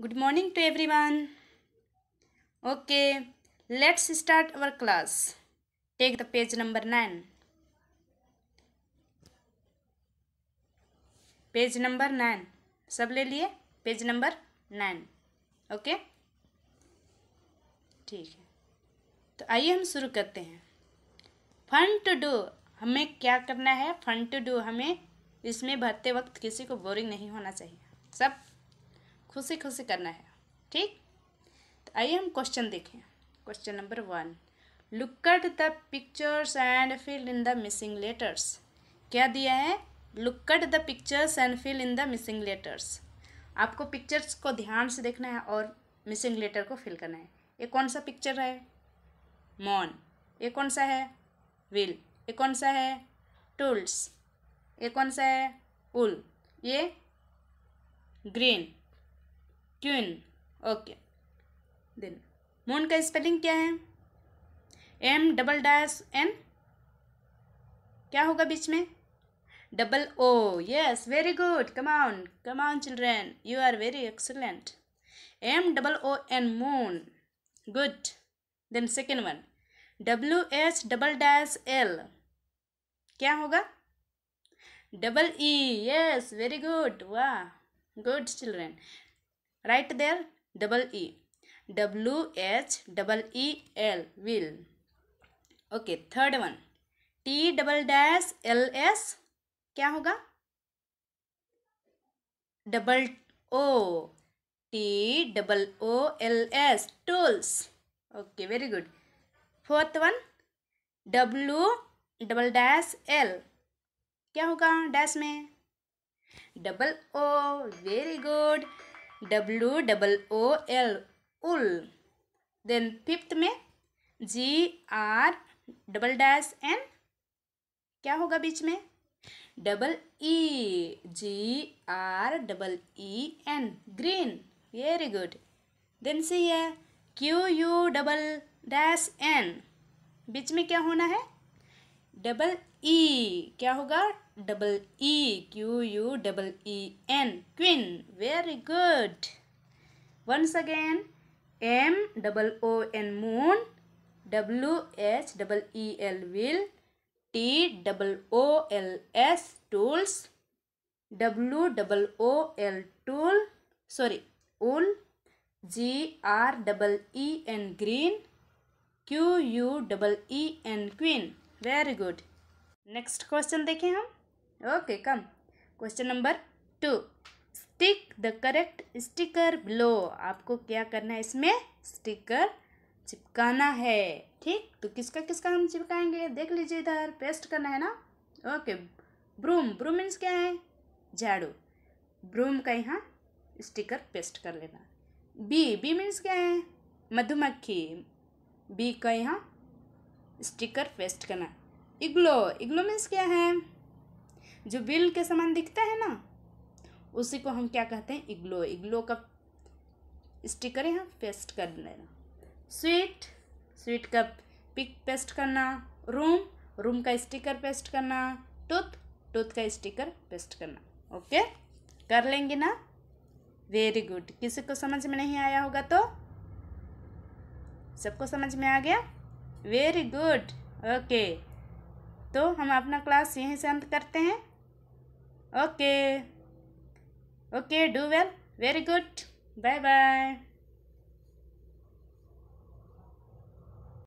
good morning to everyone okay let's start our class take the page number nine page number nine सब ले लिए page number nine okay ठीक है तो आइए हम शुरू करते हैं फन टू डू हमें क्या करना है फन टू डू हमें इसमें भरते वक्त किसी को बोरिंग नहीं होना चाहिए सब खुशी खुशी करना है ठीक तो आइए हम क्वेश्चन देखें question number one look at the pictures and fill in the missing letters क्या दिया है look at the pictures and fill in the missing letters आपको पिक्चर्स को ध्यान से देखना है और मिसिंग लेटर को फिल करना है ये कौन सा पिक्चर है मॉन ये कौन सा है विल ये कौन सा है टूल्स ये कौन सा है उल ये green queen okay then moon का स्पेलिंग क्या है एम डबल डैश एन क्या होगा बीच में double O yes very good come on on children you are very excellent M double O N moon good then second one W H double dash L क्या होगा double E yes very good वाह good children right there double E W H double E L wheel okay third one T double dash L S क्या होगा double O T double O L S tools okay very good fourth one W double dash L क्या होगा dash में double O very good W double O L wool then fifth में G R double dash N क्या होगा बीच में double E G R double E N green very good then see है Q U double dash N बीच में क्या होना है डबल ई e, क्या होगा double E Q U double E N queen very good ones again M double O N moon W H double E L wheel T double O L S tools W double O L tool sorry wool G R double E N green Q U double E N queen very good next question देखें हम okay come question number two stick the correct sticker below आपको क्या करना है इसमें sticker चिपकाना है ठीक तो किसका किसका हम चिपकाएंगे देख लीजिए इधर पेस्ट करना है ना ओके ब्रूम ब्रूम मीन्स क्या है झाड़ू ब्रूम का यहाँ स्टिकर पेस्ट कर लेना बी बी मीन्स क्या है मधुमक्खी बी का यहाँ स्टिकर पेस्ट करना इग्लो इग्लो मीन्स क्या है जो बिल के समान दिखता है ना उसी को हम क्या कहते हैं इग्लो इग्लो का स्टिकर यहाँ पेस्ट कर लेना स्वीट स्वीट का पिक पेस्ट करना रूम रूम का स्टिकर पेस्ट करना टूथ टूथ का स्टिकर पेस्ट करना ओके कर लेंगे ना वेरी गुड किसी को समझ में नहीं आया होगा तो सबको समझ में आ गया वेरी गुड ओके तो हम अपना क्लास यहीं से अंत करते हैं okay okay do well very good bye bye